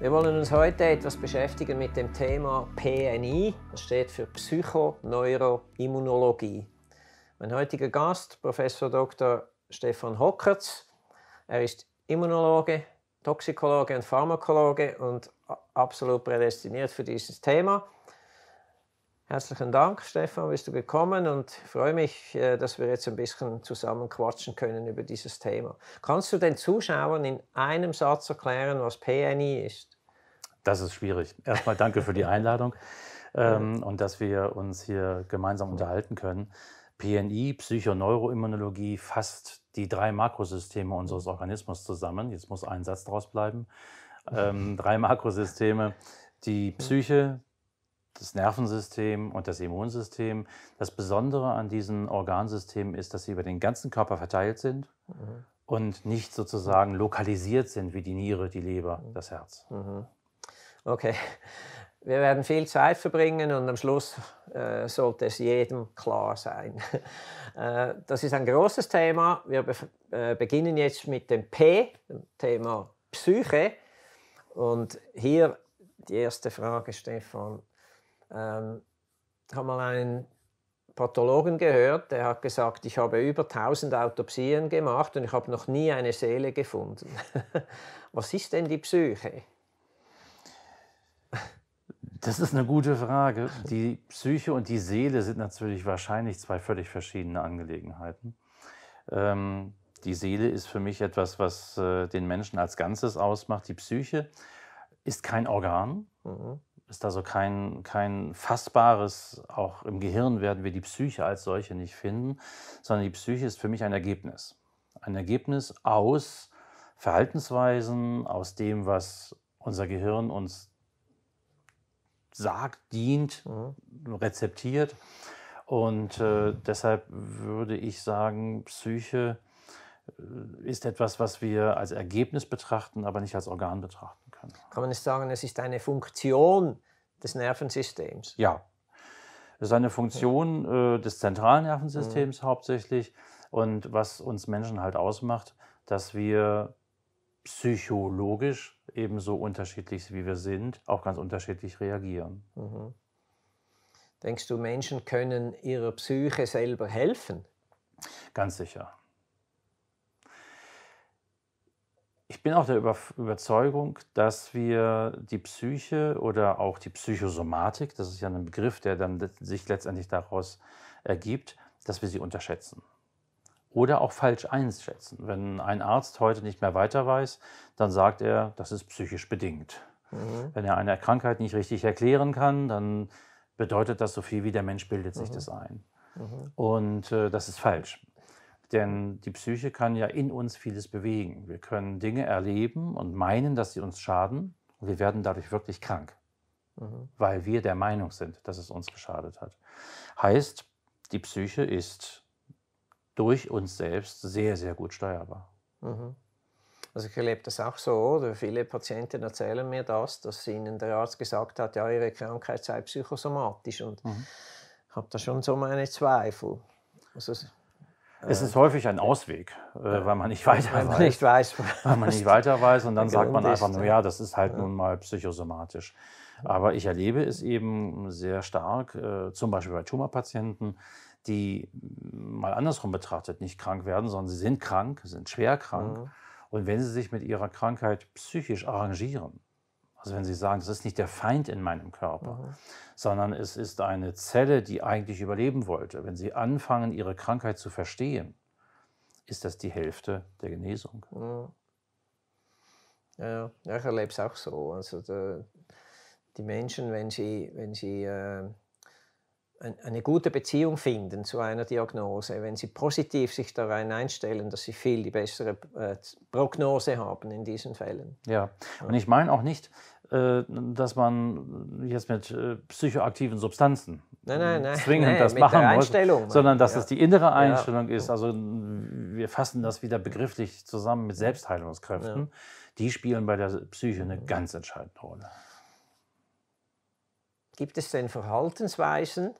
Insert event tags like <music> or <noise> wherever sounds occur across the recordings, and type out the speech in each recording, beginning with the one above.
Wir wollen uns heute etwas beschäftigen mit dem Thema PNI, das steht für Psychoneuroimmunologie. Mein heutiger Gast, Professor Dr. Stefan Hockertz, er ist Immunologe, Toxikologe und Pharmakologe und absolut prädestiniert für dieses Thema. Herzlichen Dank, Stefan, bist du gekommen und freue mich, äh, dass wir jetzt ein bisschen zusammen quatschen können über dieses Thema. Kannst du den Zuschauern in einem Satz erklären, was PNI ist? Das ist schwierig. Erstmal danke für die Einladung <laughs> ähm, und dass wir uns hier gemeinsam unterhalten können. PNI, Psychoneuroimmunologie, fasst die drei Makrosysteme unseres Organismus zusammen. Jetzt muss ein Satz draus bleiben. Ähm, drei Makrosysteme, die Psyche, das Nervensystem und das Immunsystem. Das Besondere an diesen Organsystemen ist, dass sie über den ganzen Körper verteilt sind mhm. und nicht sozusagen lokalisiert sind, wie die Niere, die Leber, mhm. das Herz. Mhm. Okay. Wir werden viel Zeit verbringen und am Schluss äh, sollte es jedem klar sein. <laughs> äh, das ist ein großes Thema. Wir be äh, beginnen jetzt mit dem P, dem Thema Psyche. Und hier die erste Frage, Stefan ähm, habe mal einen Pathologen gehört, der hat gesagt, ich habe über 1000 Autopsien gemacht und ich habe noch nie eine Seele gefunden. <laughs> Was ist denn die Psyche? Das ist eine gute Frage. Die Psyche und die Seele sind natürlich wahrscheinlich zwei völlig verschiedene Angelegenheiten. Ähm, die Seele ist für mich etwas, was äh, den Menschen als Ganzes ausmacht. Die Psyche ist kein Organ. Mhm ist da so kein, kein fassbares, auch im Gehirn werden wir die Psyche als solche nicht finden, sondern die Psyche ist für mich ein Ergebnis. Ein Ergebnis aus Verhaltensweisen, aus dem, was unser Gehirn uns sagt, dient, mhm. rezeptiert. Und äh, deshalb würde ich sagen, Psyche ist etwas, was wir als Ergebnis betrachten, aber nicht als Organ betrachten können. Kann man nicht sagen, es ist eine Funktion des Nervensystems? Ja. Es ist eine Funktion äh, des zentralen Nervensystems mhm. hauptsächlich und was uns Menschen halt ausmacht, dass wir psychologisch ebenso unterschiedlich wie wir sind, auch ganz unterschiedlich reagieren. Mhm. Denkst du, Menschen können ihrer Psyche selber helfen? Ganz sicher. Ich bin auch der Überzeugung, dass wir die Psyche oder auch die Psychosomatik, das ist ja ein Begriff, der dann sich letztendlich daraus ergibt, dass wir sie unterschätzen oder auch falsch einschätzen. Wenn ein Arzt heute nicht mehr weiter weiß, dann sagt er, das ist psychisch bedingt. Mhm. Wenn er eine Krankheit nicht richtig erklären kann, dann bedeutet das so viel wie der Mensch bildet sich mhm. das ein. Mhm. Und äh, das ist falsch. Denn die Psyche kann ja in uns vieles bewegen. Wir können Dinge erleben und meinen, dass sie uns schaden. Und wir werden dadurch wirklich krank, mhm. weil wir der Meinung sind, dass es uns geschadet hat. Heißt, die Psyche ist durch uns selbst sehr, sehr gut steuerbar. Mhm. Also ich erlebe das auch so, oder viele Patienten erzählen mir das, dass ihnen der Arzt gesagt hat, ja, ihre Krankheit sei psychosomatisch und mhm. ich habe da schon so meine Zweifel. Also es äh, ist häufig ein Ausweg, äh, weil man nicht weiter weiß. Man nicht weiß. Weil man nicht <laughs> weiter weiß und dann genau, sagt man einfach nur, ja, das ist halt nun mal psychosomatisch. Aber ich erlebe es eben sehr stark, äh, zum Beispiel bei Tumorpatienten, die mal andersrum betrachtet nicht krank werden, sondern sie sind krank, sind schwer krank. Mhm. Und wenn sie sich mit ihrer Krankheit psychisch arrangieren, also wenn Sie sagen, das ist nicht der Feind in meinem Körper, mhm. sondern es ist eine Zelle, die eigentlich überleben wollte. Wenn Sie anfangen, Ihre Krankheit zu verstehen, ist das die Hälfte der Genesung. Mhm. Ja, ich erlebe es auch so. Also der, die Menschen, wenn sie, wenn sie äh, eine gute Beziehung finden zu einer Diagnose, wenn sie positiv sich da rein einstellen, dass sie viel die bessere äh, Prognose haben in diesen Fällen. Ja, und ich meine auch nicht, äh, dass man jetzt mit äh, psychoaktiven Substanzen nein, nein, nein, zwingend <laughs> das machen muss, ne? sondern dass ja. es die innere Einstellung ja. ist. Also wir fassen das wieder begrifflich zusammen mit mhm. Selbstheilungskräften. Ja. Die spielen bei der Psyche eine ganz entscheidende Rolle. Gibt es denn Verhaltensweisen,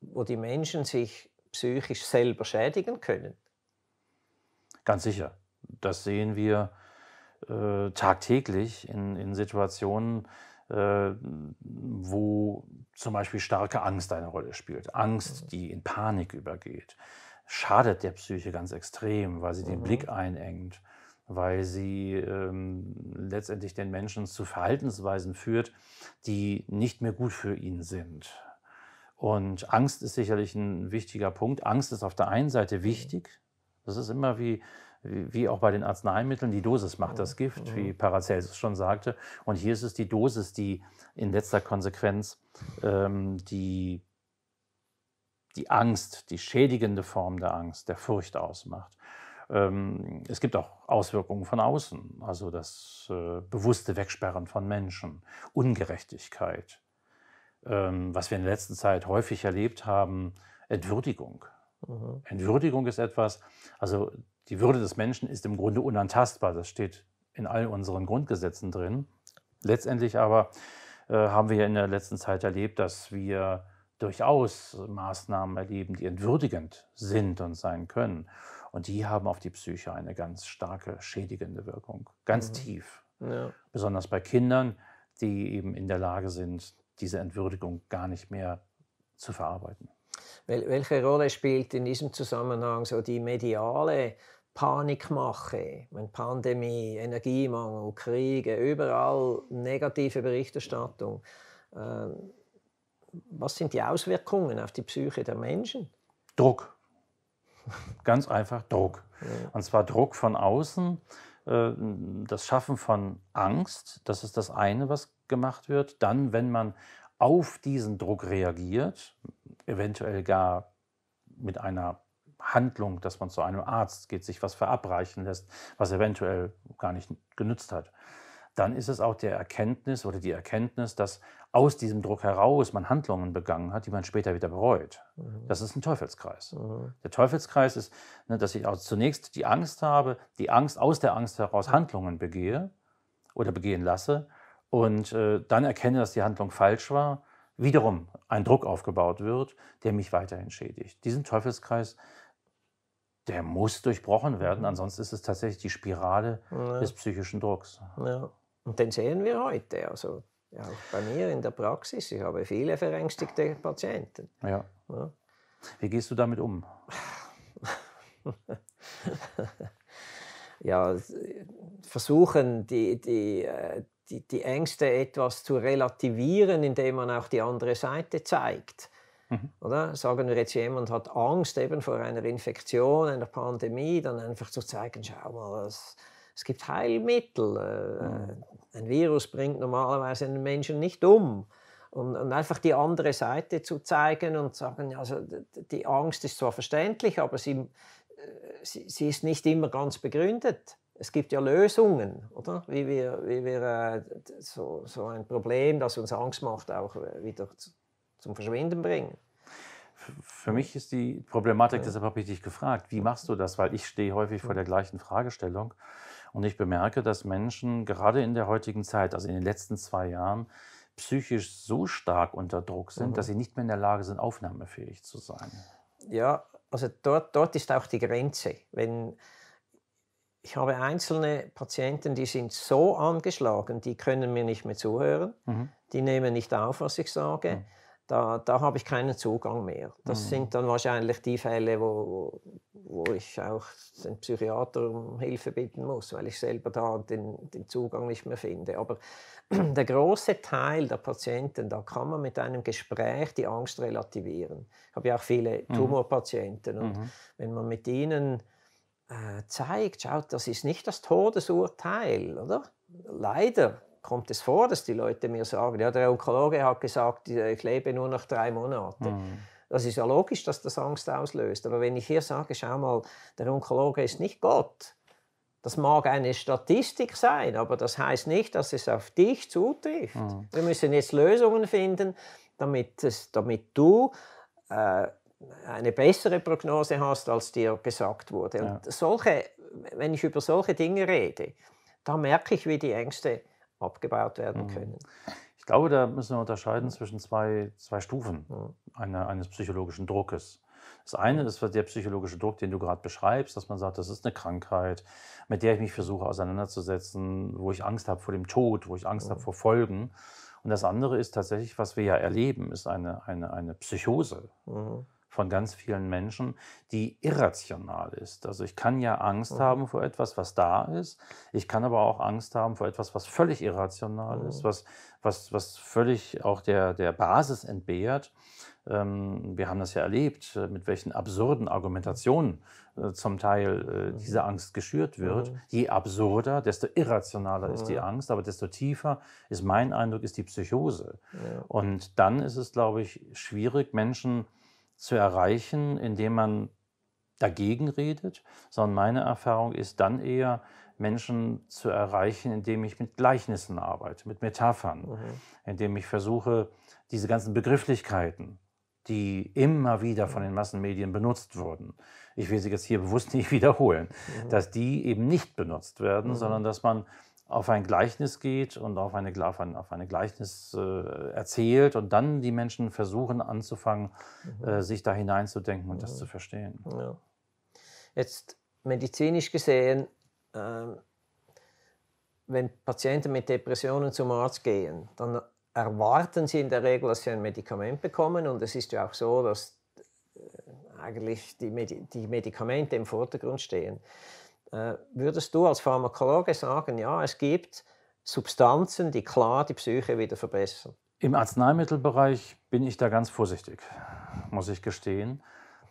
wo die Menschen sich psychisch selber schädigen können? Ganz sicher. Das sehen wir äh, tagtäglich in, in Situationen, äh, wo zum Beispiel starke Angst eine Rolle spielt. Angst, mhm. die in Panik übergeht, schadet der Psyche ganz extrem, weil sie mhm. den Blick einengt, weil sie ähm, letztendlich den Menschen zu Verhaltensweisen führt, die nicht mehr gut für ihn sind. Und Angst ist sicherlich ein wichtiger Punkt. Angst ist auf der einen Seite mhm. wichtig. Das ist immer wie wie auch bei den Arzneimitteln, die Dosis macht das Gift, wie mhm. Paracelsus schon sagte. Und hier ist es die Dosis, die in letzter Konsequenz ähm, die, die Angst, die schädigende Form der Angst, der Furcht ausmacht. Ähm, es gibt auch Auswirkungen von außen, also das äh, bewusste Wegsperren von Menschen, Ungerechtigkeit, ähm, was wir in der letzten Zeit häufig erlebt haben, Entwürdigung. Mhm. Entwürdigung ist etwas, also die Würde des Menschen ist im Grunde unantastbar. Das steht in all unseren Grundgesetzen drin. Letztendlich aber äh, haben wir in der letzten Zeit erlebt, dass wir durchaus Maßnahmen erleben, die entwürdigend sind und sein können. Und die haben auf die Psyche eine ganz starke schädigende Wirkung, ganz mhm. tief. Ja. Besonders bei Kindern, die eben in der Lage sind, diese Entwürdigung gar nicht mehr zu verarbeiten welche Rolle spielt in diesem Zusammenhang so die mediale Panikmache, meine, Pandemie, Energiemangel, Kriege, überall negative Berichterstattung. Ähm, was sind die Auswirkungen auf die Psyche der Menschen? Druck. <laughs> Ganz einfach Druck. Ja. Und zwar Druck von außen, äh, das Schaffen von Angst, das ist das eine, was gemacht wird. Dann, wenn man auf diesen Druck reagiert, eventuell gar mit einer Handlung, dass man zu einem Arzt geht, sich was verabreichen lässt, was eventuell gar nicht genützt hat, dann ist es auch der Erkenntnis oder die Erkenntnis, dass aus diesem Druck heraus man Handlungen begangen hat, die man später wieder bereut. Mhm. Das ist ein Teufelskreis. Mhm. Der Teufelskreis ist, ne, dass ich zunächst die Angst habe, die Angst aus der Angst heraus Handlungen begehe oder begehen lasse und äh, dann erkenne, dass die Handlung falsch war wiederum ein Druck aufgebaut wird, der mich weiterhin schädigt. Diesen Teufelskreis, der muss durchbrochen werden, mhm. ansonsten ist es tatsächlich die Spirale ja. des psychischen Drucks. Ja. Und den sehen wir heute. Also ja, bei mir in der Praxis, ich habe viele verängstigte Patienten. Ja. ja. Wie gehst du damit um? <laughs> ja, versuchen, die, die, äh, die, die Ängste etwas zu relativieren, indem man auch die andere Seite zeigt. Mhm. Oder? Sagen wir jetzt, jemand hat Angst eben vor einer Infektion, einer Pandemie, dann einfach zu zeigen, schau mal, es, es gibt Heilmittel. Äh, mhm. ein Virus bringt normalerweise einen Menschen nicht um. Und, und, einfach die andere Seite zu zeigen und sagen, also die Angst ist zwar verständlich, aber sie, äh, sie, sie ist nicht immer ganz begründet es gibt ja Lösungen, oder? Wie wir, wie wir äh, so, so ein Problem, das uns Angst macht, auch wieder zum Verschwinden bringen. Für mich ist die Problematik, ja. deshalb habe ich dich gefragt, wie machst du das? Weil ich stehe häufig vor hm. der gleichen Fragestellung und ich bemerke, dass Menschen gerade in der heutigen Zeit, also in den letzten zwei Jahren, psychisch so stark unter Druck sind, mhm. dass sie nicht mehr in der Lage sind, aufnahmefähig zu sein. Ja, also dort, dort ist auch die Grenze. Wenn, ich habe einzelne Patienten, die sind so angeschlagen, die können mir nicht mehr zuhören, mhm. die nehmen nicht auf, was ich sage. Mhm. Da, da habe ich keinen Zugang mehr. Das mhm. sind dann wahrscheinlich die Fälle, wo, wo ich auch den Psychiater um Hilfe bitten muss, weil ich selber da den, den Zugang nicht mehr finde. Aber <clears throat> der große Teil der Patienten, da kann man mit einem Gespräch die Angst relativieren. Ich habe ja auch viele mhm. Tumorpatienten und mhm. wenn man mit ihnen äh, zeigt, schaut, das ist nicht das Todesurteil, oder? Leider kommt es vor, dass die Leute mir sagen, ja, der Onkologe hat gesagt, äh, ich lebe nur noch drei Monate. Mhm. Das ist ja logisch, dass das Angst auslöst. Aber wenn ich hier sage, schau mal, der Onkologe ist nicht Gott, das mag eine Statistik sein, aber das heißt nicht, dass es auf dich zutrifft. Mhm. Wir müssen jetzt Lösungen finden, damit, es, damit du äh, eine bessere Prognose hast, als dir gesagt wurde. Ja. Und solche, wenn ich über solche Dinge rede, da merke ich, wie die Ängste abgebaut werden mhm. können. Ich glaube, da müssen wir unterscheiden zwischen zwei, zwei Stufen eine, eines psychologischen Druckes. Das eine ist der psychologische Druck, den du gerade beschreibst, dass man sagt, das ist eine Krankheit, mit der ich mich versuche auseinanderzusetzen, wo ich Angst habe vor dem Tod, wo ich Angst habe vor Folgen. Und das andere ist tatsächlich, was wir ja erleben, ist eine, eine, eine Psychose. Mhm von ganz vielen Menschen, die irrational ist. Also ich kann ja Angst mhm. haben vor etwas, was da ist. Ich kann aber auch Angst haben vor etwas, was völlig irrational mhm. ist, was, was, was völlig auch der, der Basis entbehrt. Ähm, wir haben das ja erlebt, äh, mit welchen absurden Argumentationen äh, zum Teil äh, mhm. diese Angst geschürt wird. Mhm. Je absurder, desto irrationaler ist die Angst, aber desto tiefer ist mein Eindruck, ist die Psychose. Und dann ist es, glaube ich, schwierig, Menschen, zu erreichen, indem man dagegen redet, sondern meine Erfahrung ist dann eher, Menschen zu erreichen, indem ich mit Gleichnissen arbeite, mit Metaphern, mhm. indem ich versuche, diese ganzen Begrifflichkeiten, die immer wieder von den Massenmedien benutzt wurden, ich will sie jetzt hier bewusst nicht <laughs> wiederholen, mhm. dass die eben nicht benutzt werden, mhm. sondern dass man auf ein Gleichnis geht und auf eine, auf ein, auf eine Gleichnis äh, erzählt und dann die Menschen versuchen anzufangen, mhm. äh, sich da hineinzudenken und ja. das mhm. zu verstehen. Ja. Jetzt medizinisch gesehen, äh, wenn Patienten mit Depressionen zum Arzt gehen, dann erwarten sie in der Regel, dass sie ein Medikament bekommen und es ist ja auch so, dass äh, eigentlich die, Medi die Medikamente im Vordergrund stehen. Äh, würdest du als Pharmakologe sagen, ja, es gibt Substanzen, die klar die Psyche wieder verbessern? Im Arzneimittelbereich bin ich da ganz vorsichtig, muss ich gestehen.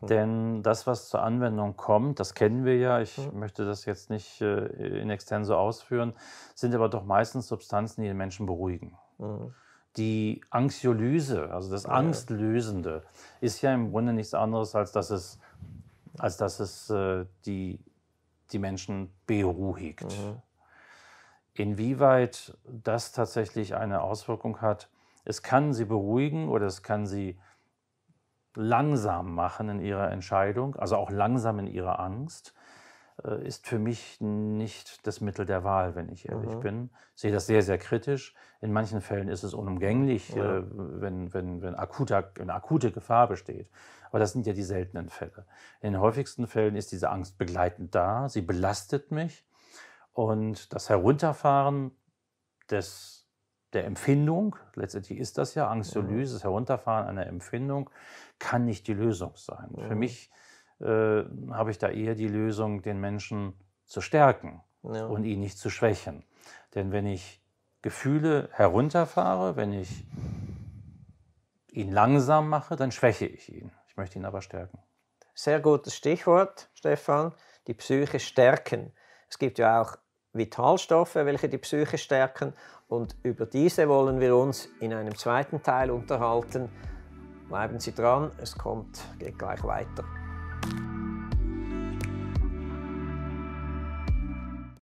Mhm. Denn das, was zur Anwendung kommt, das kennen wir ja, ich mhm. möchte das jetzt nicht äh, in extenso ausführen, sind aber doch meistens Substanzen, die den Menschen beruhigen. Mhm die Anxiolyse, also das Angstlösende, ist ja im Grunde nichts anderes, als dass es, als dass es äh, die die Menschen beruhigt. Mhm. Inwieweit das tatsächlich eine Auswirkung hat, es kann sie beruhigen oder es kann sie langsam machen in ihrer Entscheidung, also auch langsam in ihrer Angst. Äh, ist für mich nicht das Mittel der Wahl, wenn ich ehrlich mhm. bin. Ich sehe das sehr, sehr kritisch. In manchen Fällen ist es unumgänglich, ja. Äh, wenn, wenn, wenn akuter, eine akute Gefahr besteht. Aber das sind ja die seltenen Fälle. In den häufigsten Fällen ist diese Angst begleitend da, sie belastet mich. Und das Herunterfahren des, der Empfindung, letztendlich ist das ja Angstiolyse, mhm. das Herunterfahren einer Empfindung, kann nicht die Lösung sein. Mhm. Für mich äh, habe ich da eher die Lösung, den Menschen zu stärken ja. und ihn nicht zu schwächen. Denn wenn ich Gefühle herunterfahre, wenn ich ihn langsam mache, dann schwäche ich ihn. Ich möchte ihn aber stärken. Sehr gutes Stichwort, Stefan, die Psyche stärken. Es gibt ja auch Vitalstoffe, welche die Psyche stärken und über diese wollen wir uns in einem zweiten Teil unterhalten. Bleiben Sie dran, es kommt, geht gleich weiter. Thank you.